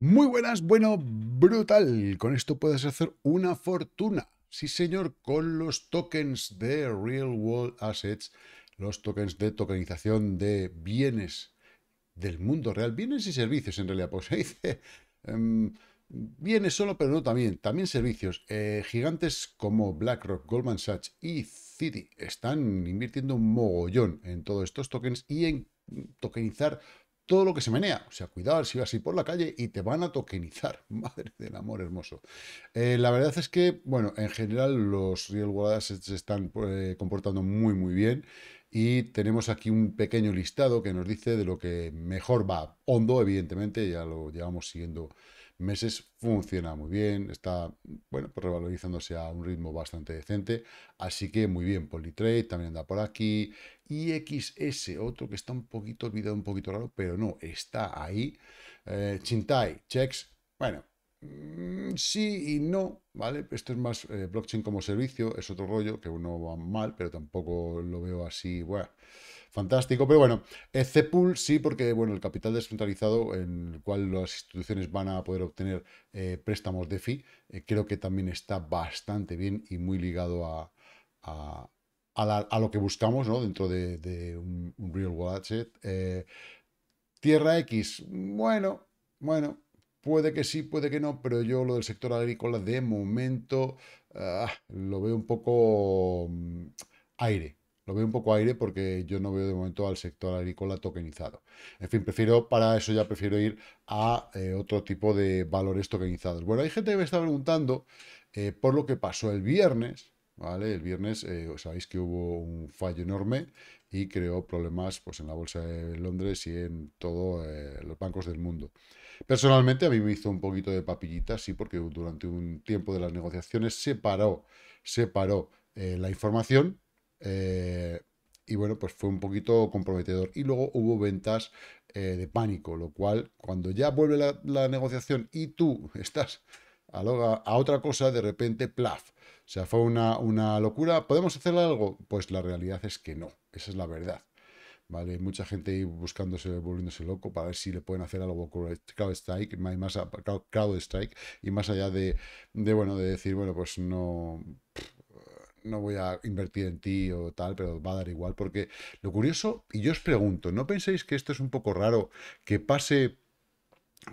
Muy buenas, bueno, brutal. Con esto puedes hacer una fortuna. Sí, señor, con los tokens de Real World Assets, los tokens de tokenización de bienes del mundo real, bienes y servicios en realidad, pues se dice em, bienes solo, pero no también, también servicios. Eh, gigantes como BlackRock, Goldman Sachs y Citi están invirtiendo un mogollón en todos estos tokens y en tokenizar todo lo que se menea. O sea, cuidado si vas así por la calle y te van a tokenizar. Madre del amor hermoso. Eh, la verdad es que, bueno, en general los real world se están eh, comportando muy, muy bien. Y tenemos aquí un pequeño listado que nos dice de lo que mejor va. Hondo, evidentemente, ya lo llevamos siguiendo meses funciona muy bien, está, bueno, pues revalorizándose a un ritmo bastante decente, así que muy bien, Politrade, también anda por aquí, y XS, otro que está un poquito olvidado, un poquito raro, pero no, está ahí, eh, Chintai, Checks, bueno, mm, sí y no, ¿vale? Esto es más eh, blockchain como servicio, es otro rollo que uno va mal, pero tampoco lo veo así, bueno, fantástico. Pero bueno, eh, Cepul sí, porque bueno, el capital descentralizado en el cual las instituciones van a poder obtener eh, préstamos de FI, eh, creo que también está bastante bien y muy ligado a, a, lo que buscamos ¿no? dentro de, un, Real World Tierra X, bueno, bueno, puede que sí, puede que no, pero yo lo del sector agrícola de momento ah, lo veo un poco mm, aire lo veo un poco aire porque yo no veo de momento al sector agrícola tokenizado. En fin, prefiero, para eso ya prefiero ir a eh, otro tipo de valores tokenizados. Bueno, hay gente que me está preguntando eh, por lo que pasó el viernes, ¿vale? El viernes eh, sabéis que hubo un fallo enorme y creó problemas pues, en la bolsa de Londres y en todos los bancos del mundo. Personalmente a mí me hizo un poquito de papillita, sí, porque durante un tiempo de las negociaciones se paró, se la información eh, y bueno, pues fue un poquito comprometedor. Y luego hubo ventas eh, de pánico, lo cual cuando ya vuelve la, negociación y tú estás a, otra cosa, de repente, plaf. O sea, fue una, una locura. ¿Podemos hacer algo? Pues la realidad es que no, esa es la verdad. ¿vale? Mucha gente ahí buscándose, volviéndose loco para ver si le pueden hacer algo con CrowdStrike, más, strike y más allá de, bueno, de decir, bueno, pues no, no voy a invertir en ti o tal, pero va a dar igual. Porque lo curioso, y yo os pregunto, ¿no pensáis que esto es un poco raro que pase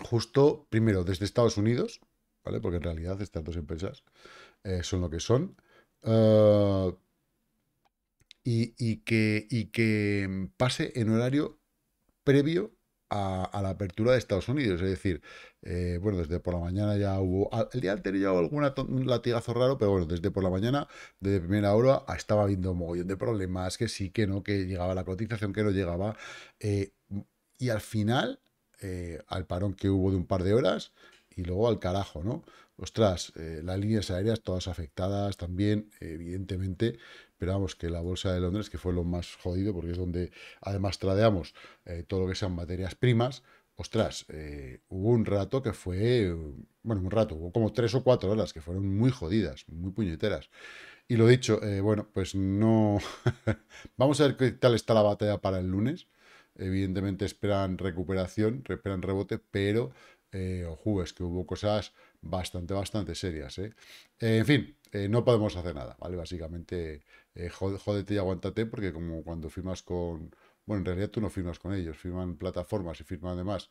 justo, primero, desde Estados Unidos, ¿vale? Porque en realidad estas dos empresas eh, son lo que son. Eh, y, y, que, y que pase en horario previo a, la apertura de Estados Unidos. Es decir, eh, bueno, desde por la mañana ya hubo. El día anterior ya hubo algún latigazo raro, pero bueno, desde por la mañana, desde primera hora, estaba habiendo un mogollón de problemas, que sí, que no, que llegaba la cotización, que no llegaba. Eh, y al final, eh, al parón que hubo de un par de horas, y luego al carajo, ¿no? Ostras, eh, las líneas aéreas todas afectadas también, evidentemente, pero vamos, que la bolsa de Londres, que fue lo más jodido, porque es donde además tradeamos eh, todo lo que sean materias primas, ostras, eh, hubo un rato que fue, bueno, un rato, hubo como tres o cuatro horas que fueron muy jodidas, muy puñeteras. Y lo dicho, bueno, pues no... Vamos a ver qué tal está la batalla para el lunes. Evidentemente esperan recuperación, esperan rebote, pero eh, o jueves, que hubo cosas bastante, bastante serias. ¿eh? eh en fin, eh, no podemos hacer nada, ¿vale? Básicamente, jódete y aguántate, porque como cuando firmas con... Bueno, en realidad tú no firmas con ellos, firman plataformas y firman además,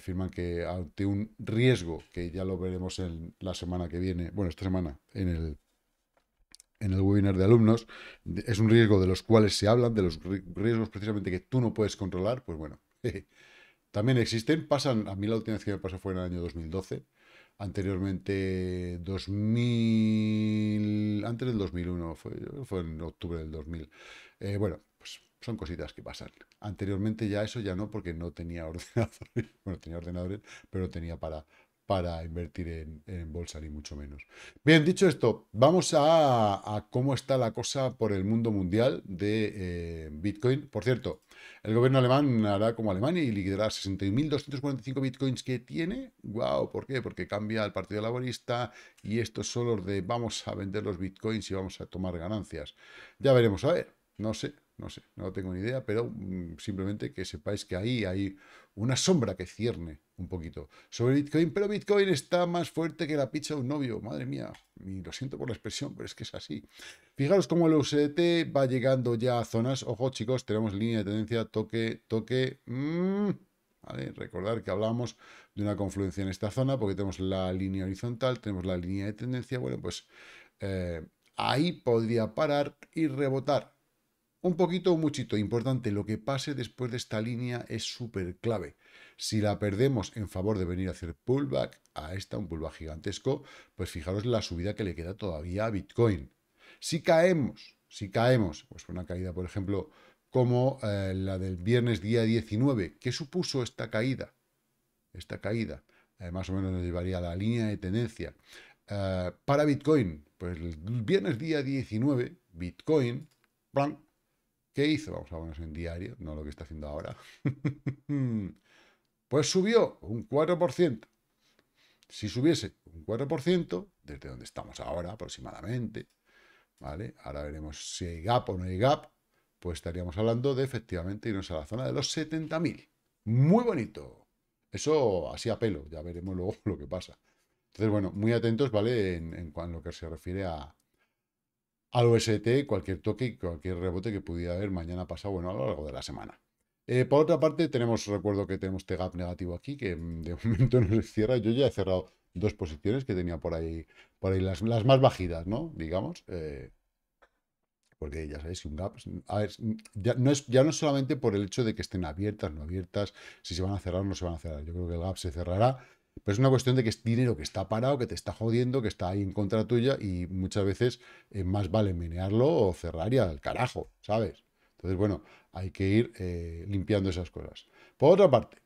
firman que ante un riesgo, que ya lo veremos en la semana que viene, bueno, esta semana, en el en el webinar de alumnos, es un riesgo de los cuales se hablan, de los riesgos precisamente que tú no puedes controlar, pues bueno, También existen, pasan, a mí la última vez que me pasó fue en el año 2012, anteriormente 2000, antes del 2001, fue, fue en octubre del 2000. Eh, bueno, pues son cositas que pasan. Anteriormente ya eso ya no, porque no tenía ordenadores, bueno, tenía ordenadores, pero tenía para, para invertir en, bolsa, ni mucho menos. Bien, dicho esto, vamos a, cómo está la cosa por el mundo mundial de eh, Bitcoin. Por cierto, el gobierno alemán hará como Alemania y liquidará 61.245 bitcoins que tiene. ¡Wow! ¿Por qué? Porque cambia el Partido Laborista y estos son los de vamos a vender los bitcoins y vamos a tomar ganancias. Ya veremos, a ver. No sé, no sé, no tengo ni idea, pero mm, simplemente que sepáis que ahí hay una sombra que cierne un poquito sobre Bitcoin, pero Bitcoin está más fuerte que la pizza de un novio, madre mía, y lo siento por la expresión, pero es que es así. Fijaros cómo el USDT va llegando ya a zonas, ojo chicos, tenemos línea de tendencia, toque, toque, mm, Recordar que hablamos de una confluencia en esta zona, porque tenemos la línea horizontal, tenemos la línea de tendencia, bueno, pues eh, ahí podría parar y rebotar un poquito o muchito, importante, lo que pase después de esta línea es súper clave. Si la perdemos en favor de venir a hacer pullback, a esta un pullback gigantesco, pues fijaros la subida que le queda todavía a Bitcoin. Si caemos, si caemos, pues una caída, por ejemplo, como eh, la del viernes día 19, ¿qué supuso esta caída? Esta caída, eh, más o menos nos llevaría a la línea de tendencia. Eh, para Bitcoin, pues el viernes día 19, Bitcoin, plan ¿Qué hizo? Vamos a ponernos en diario, no lo que está haciendo ahora. pues subió un 4%. Si subiese un 4%, desde donde estamos ahora aproximadamente, ¿vale? Ahora veremos si hay gap o no hay gap, pues estaríamos hablando de efectivamente irnos a la zona de los 70.000. Muy bonito. Eso así a pelo, ya veremos luego lo que pasa. Entonces, bueno, muy atentos, ¿vale? En, en, en lo que se refiere a, al OST cualquier toque y cualquier rebote que pudiera haber mañana pasado, bueno, a lo largo de la semana. Eh, por otra parte, tenemos, recuerdo que tenemos este gap negativo aquí, que mm, de momento no se cierra. Yo ya he cerrado dos posiciones que tenía por ahí, por ahí las, más bajidas, ¿no? Digamos. Eh, porque ya sabéis un gap, mm, a ver, mm, ya, no es, ya no es solamente por el hecho de que estén abiertas, no abiertas, si se van a cerrar o no se van a cerrar. Yo creo que el gap se cerrará pero es una cuestión de que es dinero que está parado, que te está jodiendo, que está ahí en contra tuya y muchas veces eh, más vale menearlo o cerrar y al carajo, ¿sabes? Entonces, bueno, hay que ir eh, limpiando esas cosas. Por otra parte,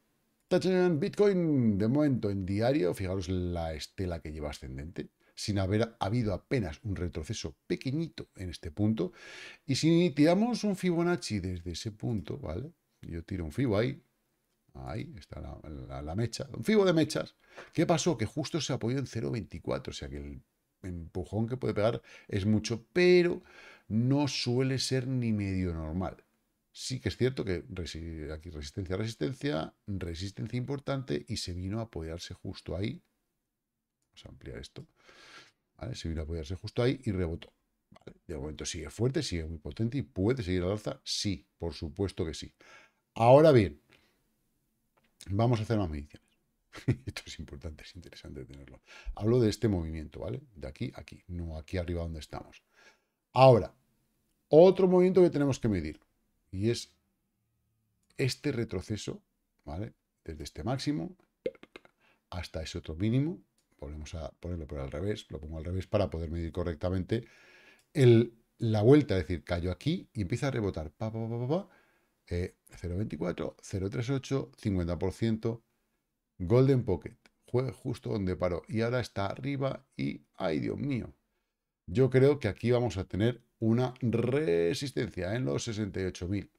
tachan, Bitcoin de momento en diario, fijaros la estela que lleva ascendente, sin haber habido apenas un retroceso pequeñito en este punto. Y si tiramos un Fibonacci desde ese punto, ¿vale? Yo tiro un Fibo ahí, Ahí está la, mecha. Un fibo de mechas. ¿Qué pasó? Que justo se apoyó en 0,24. O sea que el empujón que puede pegar es mucho, pero no suele ser ni medio normal. Sí que es cierto que aquí resistencia, resistencia, resistencia importante y se vino a apoyarse justo ahí. Vamos a ampliar esto. Se vino a apoyarse justo ahí y rebotó. De momento sigue fuerte, sigue muy potente y puede seguir al alza. Sí, por supuesto que sí. Ahora bien, Vamos a hacer más mediciones. Esto es importante, es interesante tenerlo. Hablo de este movimiento, ¿vale? De aquí a aquí, no aquí arriba donde estamos. Ahora, otro movimiento que tenemos que medir y es este retroceso, ¿vale? Desde este máximo hasta ese otro mínimo. Volvemos a ponerlo por al revés, lo pongo al revés para poder medir correctamente la vuelta, es decir, cayó aquí y empieza a rebotar. Pa, pa, pa, eh, 0.24, 0.38, 50%. Golden Pocket. Fue justo donde paró. Y ahora está arriba y... ¡Ay, Dios mío! Yo creo que aquí vamos a tener una resistencia en los 68.000.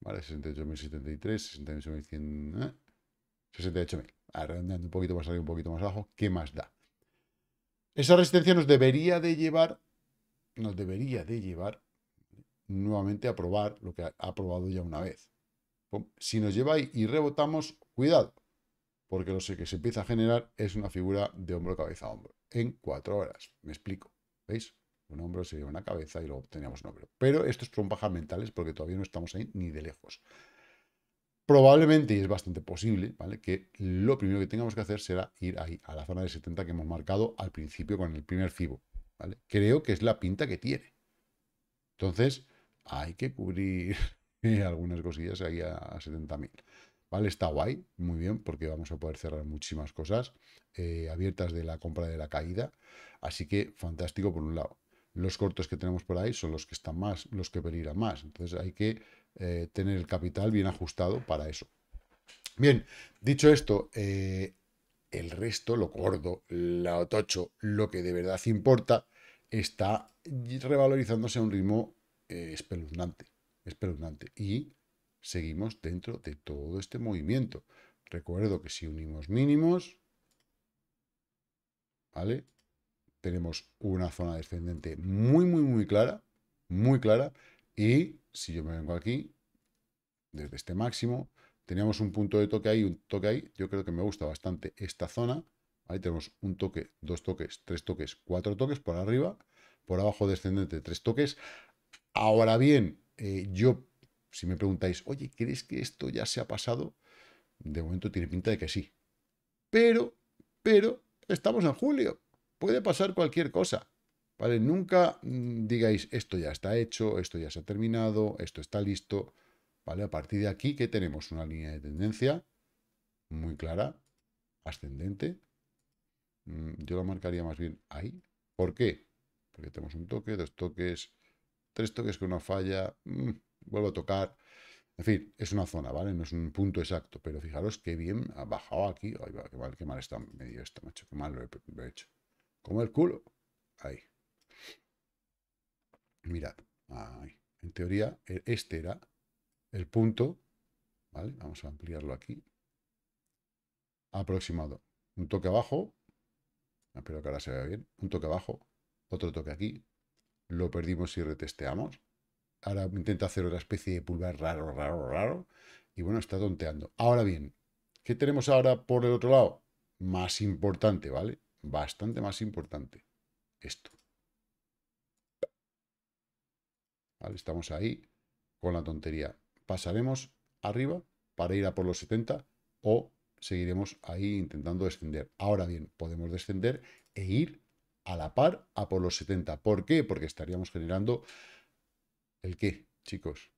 ¿Vale? 68.073, 68.100... ¿eh? 68.000. Arrendando un poquito más arriba, un poquito más abajo. ¿Qué más da? Esa resistencia nos debería de llevar... Nos debería de llevar nuevamente a probar lo que ha probado ya una vez. Si nos lleva ahí y rebotamos, cuidado, porque lo que se empieza a generar es una figura de hombro, cabeza, a hombro, en cuatro horas. Me explico, ¿veis? Un hombro se lleva una cabeza y luego obteníamos un hombro. Pero esto es trompajas mentales porque todavía no estamos ahí ni de lejos. Probablemente, y es bastante posible, ¿vale? Que lo primero que tengamos que hacer será ir ahí, a la zona de 70 que hemos marcado al principio con el primer fibo, ¿vale? Creo que es la pinta que tiene. Entonces, hay que cubrir algunas cosillas ahí a, 70.000. ¿Vale? Está guay, muy bien, porque vamos a poder cerrar muchísimas cosas eh, abiertas de la compra de la caída. Así que fantástico por un lado. Los cortos que tenemos por ahí son los que están más, los que peligran más. Entonces hay que eh, tener el capital bien ajustado para eso. Bien, dicho esto, eh, el resto, lo gordo, la otocho, lo que de verdad importa, está revalorizándose a un ritmo espeluznante espeluznante. Y seguimos dentro de todo este movimiento. Recuerdo que si unimos mínimos, ¿vale? Tenemos una zona descendente muy, muy, muy clara, muy clara. Y si yo me vengo aquí, desde este máximo, teníamos un punto de toque ahí, un toque ahí. Yo creo que me gusta bastante esta zona. Ahí tenemos un toque, dos toques, tres toques, cuatro toques por arriba. Por abajo descendente, tres toques. Ahora bien, eh, yo, si me preguntáis, oye, ¿crees que esto ya se ha pasado? De momento tiene pinta de que sí. Pero, pero, estamos en julio. Puede pasar cualquier cosa. ¿Vale? Nunca mm, digáis, esto ya está hecho, esto ya se ha terminado, esto está listo. ¿Vale? A partir de aquí, que tenemos? Una línea de tendencia muy clara, ascendente. Mm, yo la marcaría más bien ahí. ¿Por qué? Porque tenemos un toque, dos toques, que es que una falla, mm, vuelvo a tocar. En fin, es una zona, ¿vale? No es un punto exacto, pero fijaros qué bien ha bajado aquí. Ay, qué mal, mal está medio esto, macho, qué mal lo he, lo he hecho. Como el culo. Ahí. Mirad, ahí. En teoría, e-, este era el punto, ¿vale? Vamos a ampliarlo aquí. Aproximado. Un toque abajo. Espero que ahora se vea bien. Un toque abajo. Otro toque aquí lo perdimos y retesteamos. Ahora intenta hacer otra especie de pulgar raro, raro, raro. Y bueno, está tonteando. Ahora bien, ¿qué tenemos ahora por el otro lado? Más importante, ¿vale? Bastante más importante. Esto. ¿Vale? Estamos ahí con la tontería. Pasaremos arriba para ir a por los 70 o seguiremos ahí intentando descender. Ahora bien, podemos descender e ir a la par a por los 70. ¿Por qué? Porque estaríamos generando el qué, chicos.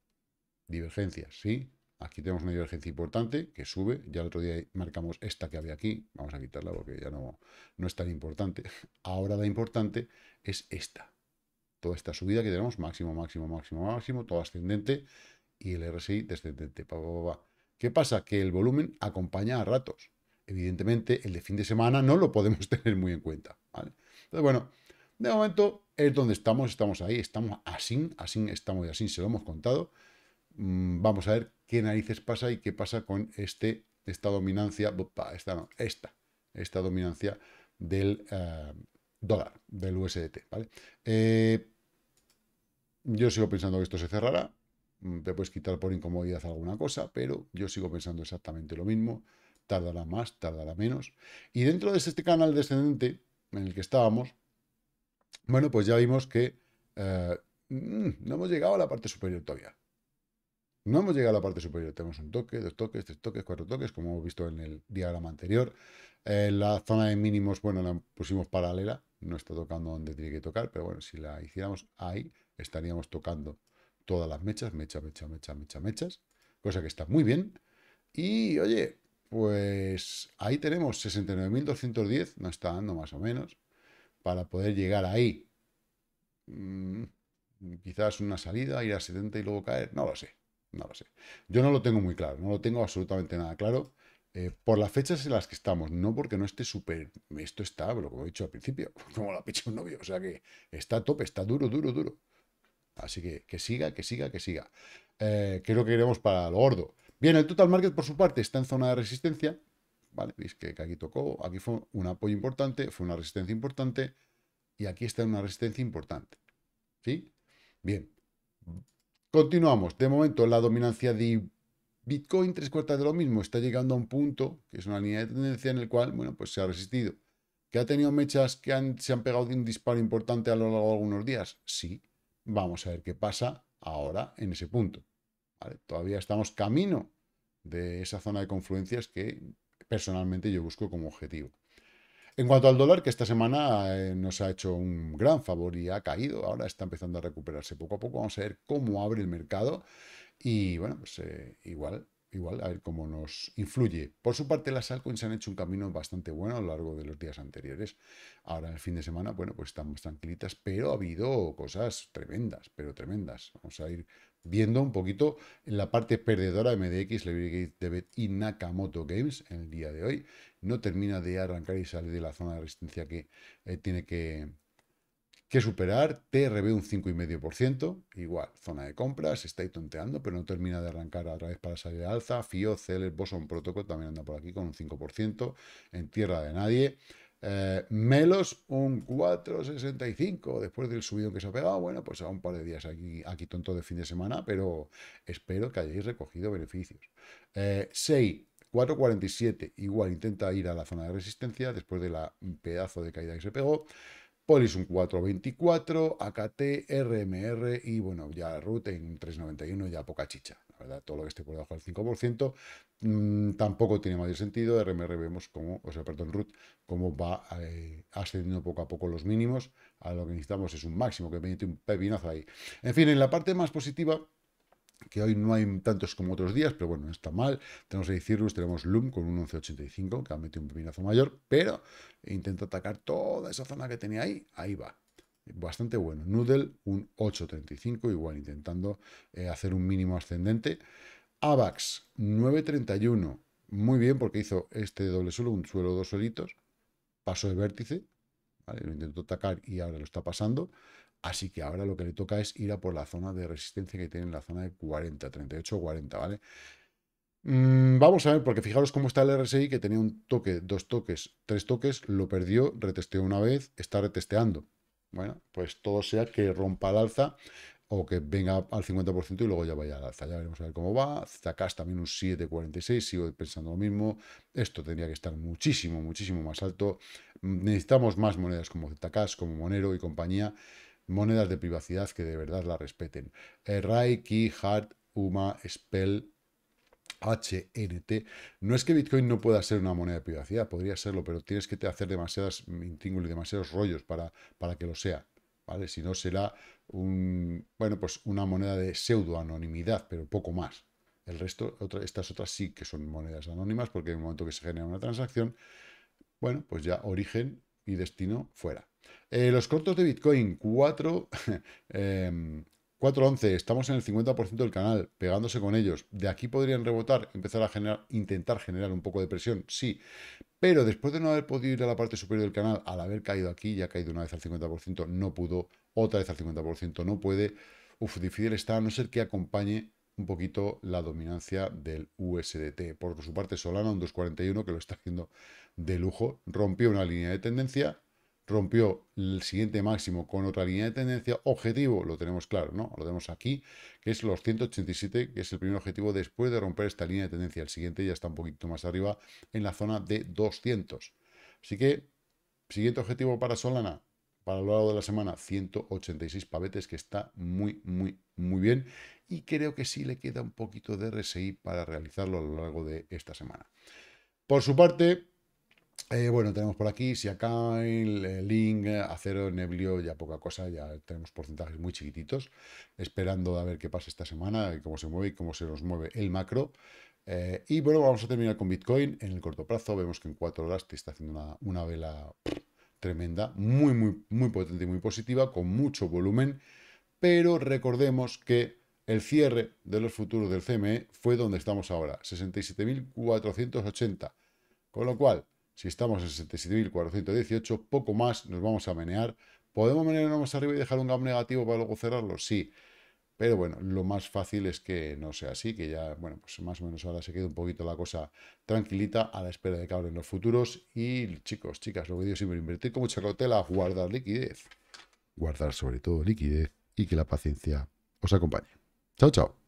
Divergencias, ¿sí? Aquí tenemos una divergencia importante que sube. Ya el otro día marcamos esta que había aquí. Vamos a quitarla porque ya no, no es tan importante. Ahora la importante es esta. Toda esta subida que tenemos, máximo, máximo, máximo, máximo, todo ascendente y el RSI descendente. ¿Qué pasa? Que el volumen acompaña a ratos. Evidentemente, el de fin de semana no lo podemos tener muy en cuenta. ¿vale? Entonces, bueno, de momento es donde estamos, estamos ahí, estamos así, así estamos y así se lo hemos contado. Mm, vamos a ver qué narices pasa y qué pasa con este, esta dominancia, esta esta, esta dominancia del eh, dólar, del USDT, ¿vale? Eh, yo sigo pensando que esto se cerrará, mm, te puedes quitar por incomodidad alguna cosa, pero yo sigo pensando exactamente lo mismo, tardará más, tardará menos. Y dentro de este canal descendente, en el que estábamos, bueno, pues ya vimos que eh, mm, no hemos llegado a la parte superior todavía. No hemos llegado a la parte superior. Tenemos un toque, dos toques, tres toques, cuatro toques, como hemos visto en el diagrama anterior. la zona de mínimos, bueno, la pusimos paralela. No está tocando donde tiene que tocar, pero bueno, si la hiciéramos ahí, estaríamos tocando todas las mechas, mecha, mecha, mecha, mecha, mechas. Cosa que está muy bien. Y, oye, pues ahí tenemos 69.210, no está dando más o menos, para poder llegar ahí. Mm, quizás una salida, ir a 70 y luego caer, no lo sé, no lo sé. Yo no lo tengo muy claro, no lo tengo absolutamente nada claro. Eh, por las fechas en las que estamos, no porque no esté súper, esto está, lo como he dicho al principio, como la picha un novio, o sea que está a tope, está duro, duro, duro. Así que que siga, que siga, que siga. Eh, ¿Qué lo que iremos para lo gordo? Bien, el total market por su parte está en zona de resistencia, ¿vale? Veis que aquí tocó, aquí fue un apoyo importante, fue una resistencia importante y aquí está en una resistencia importante, ¿sí? Bien, continuamos. De momento la dominancia de Bitcoin, tres cuartas de lo mismo, está llegando a un punto, que es una línea de tendencia en el cual, bueno, pues se ha resistido. ¿Que ha tenido mechas que se han pegado de un disparo importante a lo largo de algunos días? Sí. Vamos a ver qué pasa ahora en ese punto. Todavía estamos camino de esa zona de confluencias que personalmente yo busco como objetivo. En cuanto al dólar, que esta semana eh, nos ha hecho un gran favor y ha caído, ahora está empezando a recuperarse poco a poco. Vamos a ver cómo abre el mercado y, bueno, pues eh, igual, igual, a ver cómo nos influye. Por su parte, las altcoins han hecho un camino bastante bueno a lo largo de los días anteriores. Ahora, el fin de semana, bueno, pues estamos tranquilitas, pero ha habido cosas tremendas, pero tremendas. Vamos a ir viendo un poquito en la parte perdedora de MDX, LibreGate y Nakamoto Games en el día de hoy. No termina de arrancar y salir de la zona de resistencia que eh, tiene que, que superar. TRB un 5,5%, igual, zona de compras, se está ahí tonteando, pero no termina de arrancar a través para salir de alza. FIO, el Boson Protocol también anda por aquí con un 5% en tierra de nadie. Eh, Melos un 4,65 después del subido que se ha pegado. Bueno, pues a un par de días aquí, tonto de fin de semana, pero espero que hayáis recogido beneficios. Eh, 4,47. Igual intenta ir a la zona de resistencia después de la pedazo de caída que se pegó. Polis un 4,24. AKT, RMR y bueno, ya Ruten en 3,91, ya poca chicha. Todo lo que esté por debajo del 5% mm, tampoco tiene mayor sentido. RMR vemos como, o sea, perdón, root, cómo va eh, ascendiendo poco a poco los mínimos. A lo que necesitamos es un máximo que mete un pepinazo ahí. En fin, en la parte más positiva que hoy no hay tantos como otros días, pero bueno, no está mal. Tenemos a Cirrus, tenemos Loom con un 11.85, que ha metido un pepinazo mayor, pero intenta atacar toda esa zona que tenía ahí, ahí va bastante bueno. Noodle un 8.35, igual intentando eh, hacer un mínimo ascendente. AVAX 9.31, muy bien porque hizo este doble suelo, un suelo dos suelitos, pasó de vértice, lo intentó atacar y ahora lo está pasando. Así que ahora lo que le toca es ir a por la zona de resistencia que tiene en la zona de 40, 38, 40, ¿vale? Mm, vamos a ver, porque fijaros cómo está el RSI, que tenía un toque, dos toques, tres toques, lo perdió, retesteó una vez, está retesteando. Bueno, pues todo sea que rompa al alza o que venga al 50% y luego ya vaya al alza. Ya veremos a ver cómo va. Zacas también un 7,46, sigo pensando lo mismo. Esto tendría que estar muchísimo, muchísimo más alto. Necesitamos más monedas como Zacas, como Monero y compañía. Monedas de privacidad que de verdad la respeten. Rai, Key, Hart, UMA, Spell, HNT. No es que Bitcoin no pueda ser una moneda de privacidad, podría serlo, pero tienes que hacer demasiadas intríngulos mm, y demasiados rollos para, para que lo sea. ¿vale? Si no, será un, bueno, pues una moneda de pseudo-anonimidad, pero poco más. El resto, estas otras sí que son monedas anónimas, porque en el momento que se genera una transacción, bueno, pues ya origen y destino fuera. Eh, los cortos de Bitcoin, 4, 4.11, estamos en el 50% del canal, pegándose con ellos. De aquí podrían rebotar, empezar a generar, intentar generar un poco de presión, sí. Pero después de no haber podido ir a la parte superior del canal, al haber caído aquí, ya ha caído una vez al 50%, no pudo, otra vez al 50%, no puede. Uf, difícil está, a no ser que acompañe un poquito la dominancia del USDT. Por su parte, Solana, un 2.41, que lo está haciendo de lujo, rompió una línea de tendencia, rompió el siguiente máximo con otra línea de tendencia. Objetivo, lo tenemos claro, ¿no? Lo tenemos aquí, que es los 187, que es el primer objetivo después de romper esta línea de tendencia. El siguiente ya está un poquito más arriba en la zona de 200. Así que, siguiente objetivo para Solana, para lo largo de la semana, 186 pavetes, que está muy, muy, muy bien. Y creo que sí le queda un poquito de RSI para realizarlo a lo largo de esta semana. Por su parte, eh, bueno, tenemos por aquí Siakail, eh, Ling, Acero, Neblio, ya poca cosa, ya tenemos porcentajes muy chiquititos, esperando a ver qué pasa esta semana, cómo se mueve y cómo se nos mueve el macro. Eh, y bueno, vamos a terminar con Bitcoin en el corto plazo, vemos que en cuatro horas te está haciendo una, vela tremenda, muy, muy, muy potente y muy positiva, con mucho volumen, pero recordemos que el cierre de los futuros del CME fue donde estamos ahora, 67.480, con lo cual... Si estamos en 67.418, poco más, nos vamos a menear. ¿Podemos menearnos más arriba y dejar un gap negativo para luego cerrarlo? Sí. Pero bueno, lo más fácil es que no sea así, que ya, bueno, pues más o menos ahora se quede un poquito la cosa tranquilita a la espera de que en los futuros. Y chicos, chicas, lo que digo siempre, invertir con mucha cautela, guardar liquidez. Guardar sobre todo liquidez y que la paciencia os acompañe. Chao, chao.